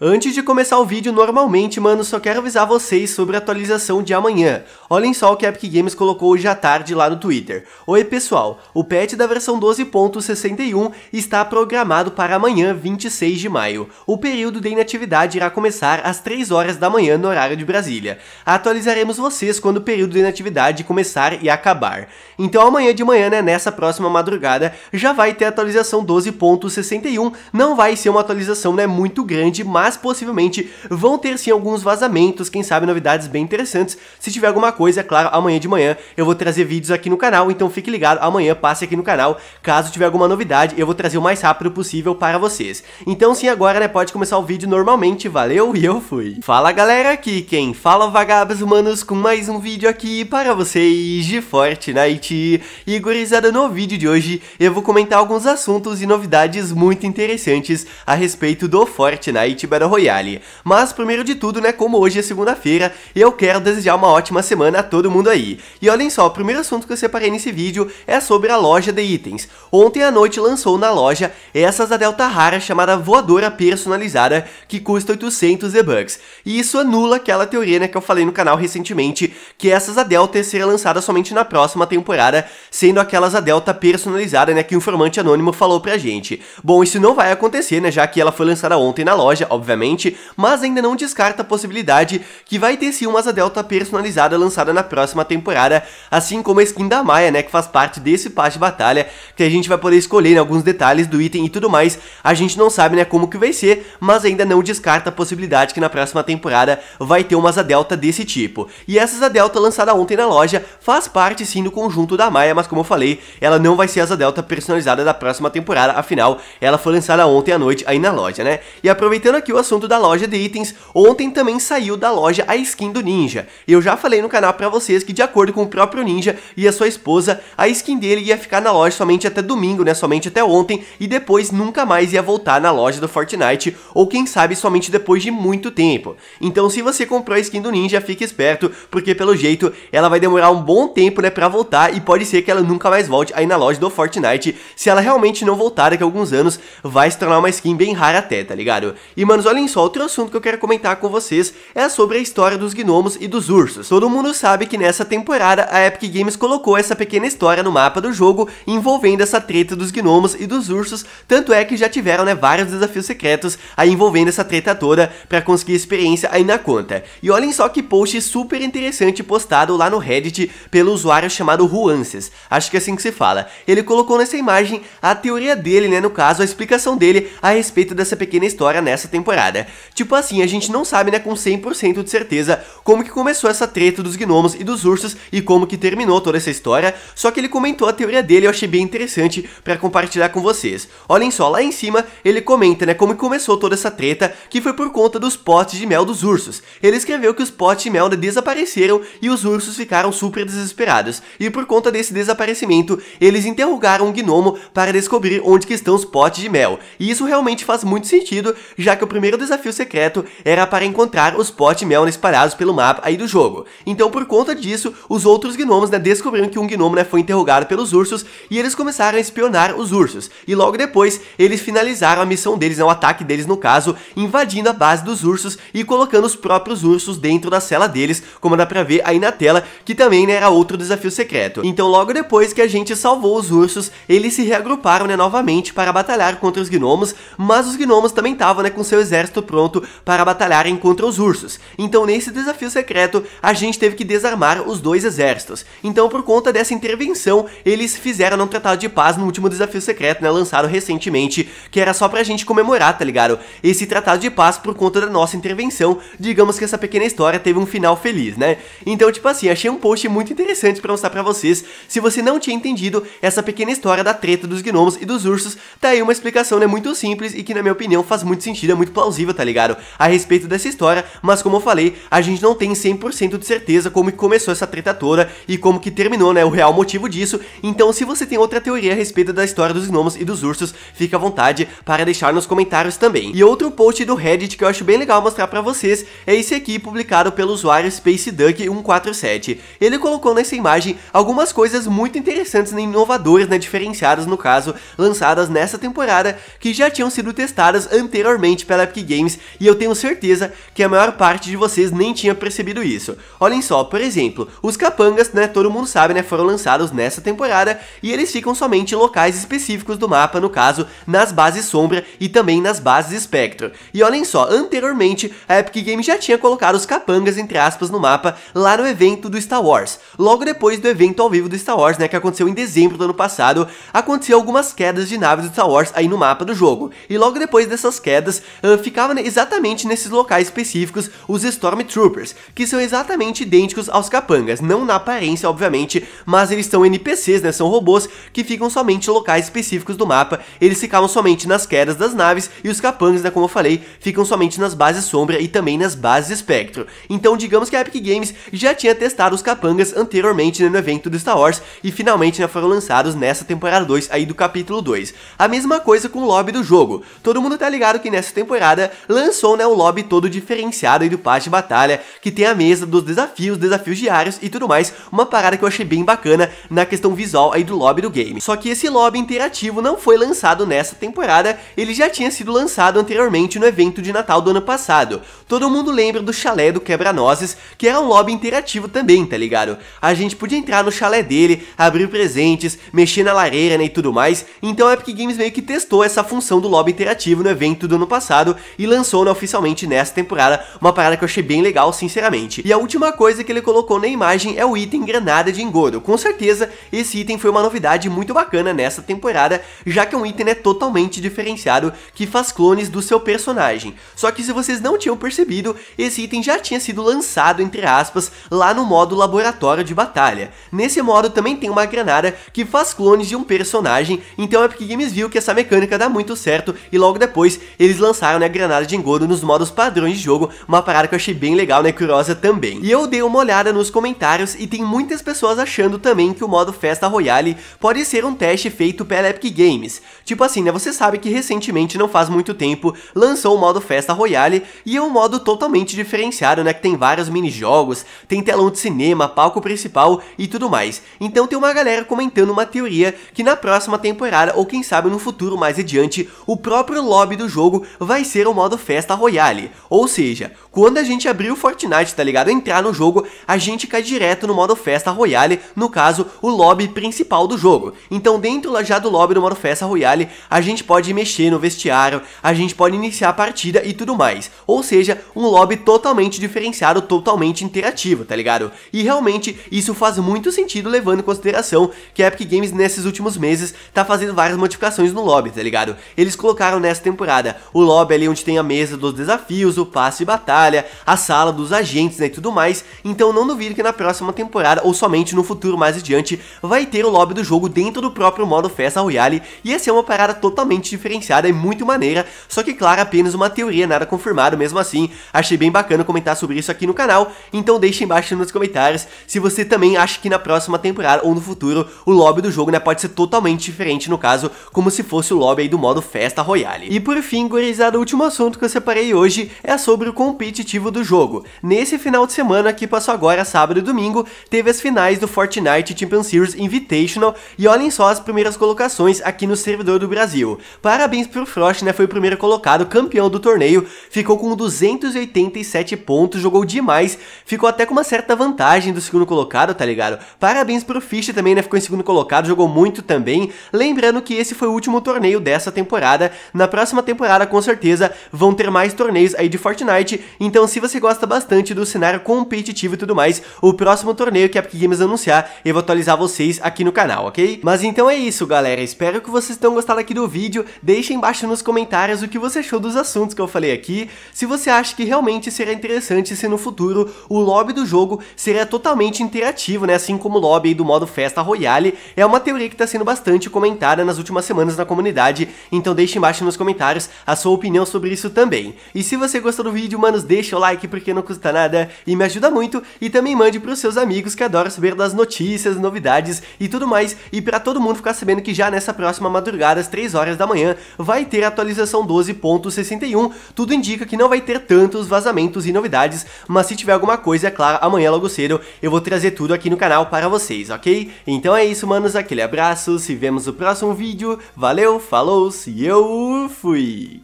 Antes de começar o vídeo, normalmente, mano, só quero avisar vocês sobre a atualização de amanhã. Olhem só o que a Epic Games colocou hoje à tarde lá no Twitter. Oi pessoal, o patch da versão 12.61 está programado para amanhã, 26 de maio. O período de inatividade irá começar às 3 horas da manhã no horário de Brasília. Atualizaremos vocês quando o período de inatividade começar e acabar. Então amanhã de manhã, né, nessa próxima madrugada, já vai ter a atualização 12.61. Não vai ser uma atualização, né, muito grande, mas mas possivelmente vão ter sim alguns vazamentos, quem sabe novidades bem interessantes. Se tiver alguma coisa, é claro, amanhã de manhã eu vou trazer vídeos aqui no canal, então fique ligado, amanhã passe aqui no canal, caso tiver alguma novidade, eu vou trazer o mais rápido possível para vocês. Então sim, agora né, pode começar o vídeo normalmente, valeu e eu fui. Fala galera, aqui quem fala vagabos humanos com mais um vídeo aqui para vocês de Fortnite. E gurizada, no vídeo de hoje eu vou comentar alguns assuntos e novidades muito interessantes a respeito do Fortnite Battle Royale. Mas primeiro de tudo, né, como hoje é segunda-feira, eu quero desejar uma ótima semana a todo mundo aí. E olhem só, o primeiro assunto que eu separei nesse vídeo é sobre a loja de itens. Ontem à noite lançou na loja essas da Delta Rara chamada voadora personalizada que custa 800 V-Bucks. E isso anula aquela teoria né, que eu falei no canal recentemente, que essas a Delta será lançada somente na próxima temporada, sendo aquelas a Delta personalizada, né, que o informante anônimo falou pra gente. Bom, isso não vai acontecer, né, já que ela foi lançada ontem na loja, obviamente obviamente, mas ainda não descarta a possibilidade que vai ter sim uma asa delta personalizada lançada na próxima temporada, assim como a skin da Maia, né, que faz parte desse passe de batalha, que a gente vai poder escolher né, alguns detalhes do item e tudo mais. A gente não sabe, né, como que vai ser, mas ainda não descarta a possibilidade que na próxima temporada vai ter uma asa delta desse tipo. E essa asa delta lançada ontem na loja faz parte sim do conjunto da Maia, mas como eu falei, ela não vai ser asa delta personalizada da próxima temporada, afinal, ela foi lançada ontem à noite aí na loja, né? E aproveitando aqui o assunto da loja de itens, ontem também saiu da loja a skin do Ninja. Eu já falei no canal pra vocês que de acordo com o próprio Ninja e a sua esposa, a skin dele ia ficar na loja somente até domingo, né, somente até ontem, e depois nunca mais ia voltar na loja do Fortnite, ou quem sabe somente depois de muito tempo. Então se você comprou a skin do Ninja, fique esperto, porque pelo jeito ela vai demorar um bom tempo, né, pra voltar, e pode ser que ela nunca mais volte aí na loja do Fortnite, se ela realmente não voltar daqui a alguns anos, vai se tornar uma skin bem rara até, tá ligado? E mano, humanos, olhem só, outro assunto que eu quero comentar com vocês é sobre a história dos gnomos e dos ursos. Todo mundo sabe que nessa temporada a Epic Games colocou essa pequena história no mapa do jogo envolvendo essa treta dos gnomos e dos ursos, tanto é que já tiveram né, vários desafios secretos aí envolvendo essa treta toda para conseguir experiência aí na conta. E olhem só que post super interessante postado lá no Reddit pelo usuário chamado Ruances, acho que é assim que se fala. Ele colocou nessa imagem a teoria dele, né, no caso a explicação dele a respeito dessa pequena história nessa temporada temporada. Tipo assim, a gente não sabe, né, com 100% de certeza como que começou essa treta dos gnomos e dos ursos e como que terminou toda essa história, só que ele comentou a teoria dele e eu achei bem interessante para compartilhar com vocês. Olhem só, lá em cima ele comenta, né, como que começou toda essa treta, que foi por conta dos potes de mel dos ursos. Ele escreveu que os potes de mel né, desapareceram e os ursos ficaram super desesperados, e por conta desse desaparecimento, eles interrogaram o um gnomo para descobrir onde que estão os potes de mel. E isso realmente faz muito sentido, já que o primeiro primeiro desafio secreto era para encontrar os Potmel espalhados pelo mapa aí do jogo. Então, por conta disso, os outros gnomos né, descobriram que um gnomo né, foi interrogado pelos ursos e eles começaram a espionar os ursos. E logo depois, eles finalizaram a missão deles, né, o ataque deles no caso, invadindo a base dos ursos e colocando os próprios ursos dentro da cela deles, como dá pra ver aí na tela, que também né, era outro desafio secreto. Então, logo depois que a gente salvou os ursos, eles se reagruparam né, novamente para batalhar contra os gnomos, mas os gnomos também estavam né, com seu exército exército pronto para batalharem contra os ursos. Então nesse desafio secreto, a gente teve que desarmar os dois exércitos. Então por conta dessa intervenção, eles fizeram um tratado de paz no último desafio secreto, né, lançado recentemente, que era só pra gente comemorar, tá ligado? Esse tratado de paz por conta da nossa intervenção, digamos que essa pequena história teve um final feliz, né? Então, tipo assim, achei um post muito interessante para mostrar para vocês. Se você não tinha entendido essa pequena história da treta dos gnomos e dos ursos, tá aí uma explicação, né, muito simples e que na minha opinião faz muito sentido, é muito plausível, tá ligado? A respeito dessa história, mas como eu falei, a gente não tem 100% de certeza como que começou essa treta toda e como que terminou, né, o real motivo disso. Então, se você tem outra teoria a respeito da história dos gnomos e dos ursos, fica à vontade para deixar nos comentários também. E outro post do Reddit que eu acho bem legal mostrar para vocês é esse aqui, publicado pelo usuário SpaceDuck147. Ele colocou nessa imagem algumas coisas muito interessantes e inovadoras, né, diferenciadas no caso, lançadas nessa temporada, que já tinham sido testadas anteriormente pela Epic Games e eu tenho certeza que a maior parte de vocês nem tinha percebido isso. Olhem só, por exemplo, os capangas, né, todo mundo sabe, né, foram lançados nessa temporada e eles ficam somente em locais específicos do mapa, no caso, nas bases sombra e também nas bases espectro. E olhem só, anteriormente a Epic Games já tinha colocado os capangas, entre aspas, no mapa lá no evento do Star Wars. Logo depois do evento ao vivo do Star Wars, né, que aconteceu em dezembro do ano passado, aconteceu algumas quedas de naves do Star Wars aí no mapa do jogo. E logo depois dessas quedas, ficava né, exatamente nesses locais específicos os Stormtroopers, que são exatamente idênticos aos capangas, não na aparência, obviamente, mas eles são NPCs, né, são robôs que ficam somente em locais específicos do mapa, eles ficavam somente nas quedas das naves e os capangas, né, como eu falei, ficam somente nas bases sombra e também nas bases espectro. Então digamos que a Epic Games já tinha testado os capangas anteriormente né, no evento do Star Wars e finalmente né, foram lançados nessa temporada 2 aí do capítulo 2. A mesma coisa com o lobby do jogo, todo mundo tá ligado que nessa temporada temporada, lançou né, um lobby todo diferenciado aí do passe de batalha, que tem a mesa dos desafios, desafios diários e tudo mais, uma parada que eu achei bem bacana na questão visual aí do lobby do game. Só que esse lobby interativo não foi lançado nessa temporada, ele já tinha sido lançado anteriormente no evento de Natal do ano passado. Todo mundo lembra do chalé do quebra-nozes, que era um lobby interativo também, tá ligado? A gente podia entrar no chalé dele, abrir presentes, mexer na lareira né, e tudo mais, então a Epic Games meio que testou essa função do lobby interativo no evento do ano passado, e lançou né, oficialmente nessa temporada, uma parada que eu achei bem legal, sinceramente. E a última coisa que ele colocou na imagem é o item Granada de Engodo. Com certeza, esse item foi uma novidade muito bacana nessa temporada, já que é um item né, totalmente diferenciado que faz clones do seu personagem. Só que se vocês não tinham percebido, esse item já tinha sido lançado, entre aspas, lá no modo laboratório de batalha. Nesse modo também tem uma granada que faz clones de um personagem, então a Epic Games viu que essa mecânica dá muito certo e logo depois eles lançaram né, né, granada de engodo nos modos padrões de jogo, uma parada que eu achei bem legal, né, curiosa também. E eu dei uma olhada nos comentários e tem muitas pessoas achando também que o modo Festa Royale pode ser um teste feito pela Epic Games. Tipo assim, né, você sabe que recentemente, não faz muito tempo, lançou o modo Festa Royale e é um modo totalmente diferenciado, né, que tem vários minijogos, tem telão de cinema, palco principal e tudo mais. Então tem uma galera comentando uma teoria que na próxima temporada, ou quem sabe no futuro mais adiante, o próprio lobby do jogo vai ser ser o modo Festa Royale. Ou seja, quando a gente abrir o Fortnite, tá ligado? Entrar no jogo, a gente cai direto no modo Festa Royale, no caso, o lobby principal do jogo. Então dentro já do lobby do modo Festa Royale, a gente pode mexer no vestiário, a gente pode iniciar a partida e tudo mais. Ou seja, um lobby totalmente diferenciado, totalmente interativo, tá ligado? E realmente, isso faz muito sentido levando em consideração que a Epic Games nesses últimos meses tá fazendo várias modificações no lobby, tá ligado? Eles colocaram nessa temporada o lobby ali ali onde tem a mesa dos desafios, o passe de batalha, a sala dos agentes né, e tudo mais, então não duvido que na próxima temporada, ou somente no futuro mais adiante, vai ter o lobby do jogo dentro do próprio modo Festa Royale, e essa é uma parada totalmente diferenciada e muito maneira, só que claro, apenas uma teoria, nada confirmado mesmo assim, achei bem bacana comentar sobre isso aqui no canal, então deixa embaixo nos comentários se você também acha que na próxima temporada ou no futuro, o lobby do jogo né, pode ser totalmente diferente no caso, como se fosse o lobby aí do modo Festa Royale. E por fim, gurizada, último assunto que eu separei hoje é sobre o competitivo do jogo. Nesse final de semana que passou agora, sábado e domingo, teve as finais do Fortnite Champion Series Invitational e olhem só as primeiras colocações aqui no servidor do Brasil. Parabéns pro Frost, né? Foi o primeiro colocado, campeão do torneio, ficou com 287 pontos, jogou demais, ficou até com uma certa vantagem do segundo colocado, tá ligado? Parabéns pro Fish também, né? Ficou em segundo colocado, jogou muito também. Lembrando que esse foi o último torneio dessa temporada. Na próxima temporada, com certeza certeza vão ter mais torneios aí de Fortnite, então se você gosta bastante do cenário competitivo e tudo mais, o próximo torneio que a Epic Games anunciar, eu vou atualizar vocês aqui no canal, ok? Mas então é isso, galera, espero que vocês tenham gostado aqui do vídeo, deixem embaixo nos comentários o que você achou dos assuntos que eu falei aqui, se você acha que realmente seria interessante se no futuro o lobby do jogo seria totalmente interativo, né, assim como o lobby do modo Festa Royale, é uma teoria que está sendo bastante comentada nas últimas semanas na comunidade, então deixe embaixo nos comentários a sua opinião opinião sobre isso também. E se você gostou do vídeo, manos, deixa o like porque não custa nada e me ajuda muito e também mande pros seus amigos que adoram saber das notícias, novidades e tudo mais e para todo mundo ficar sabendo que já nessa próxima madrugada, às 3 horas da manhã, vai ter a atualização 12.61, tudo indica que não vai ter tantos vazamentos e novidades, mas se tiver alguma coisa, é claro, amanhã logo cedo eu vou trazer tudo aqui no canal para vocês, ok? Então é isso, manos, aquele abraço, se vemos no próximo vídeo, valeu, falou, se eu fui!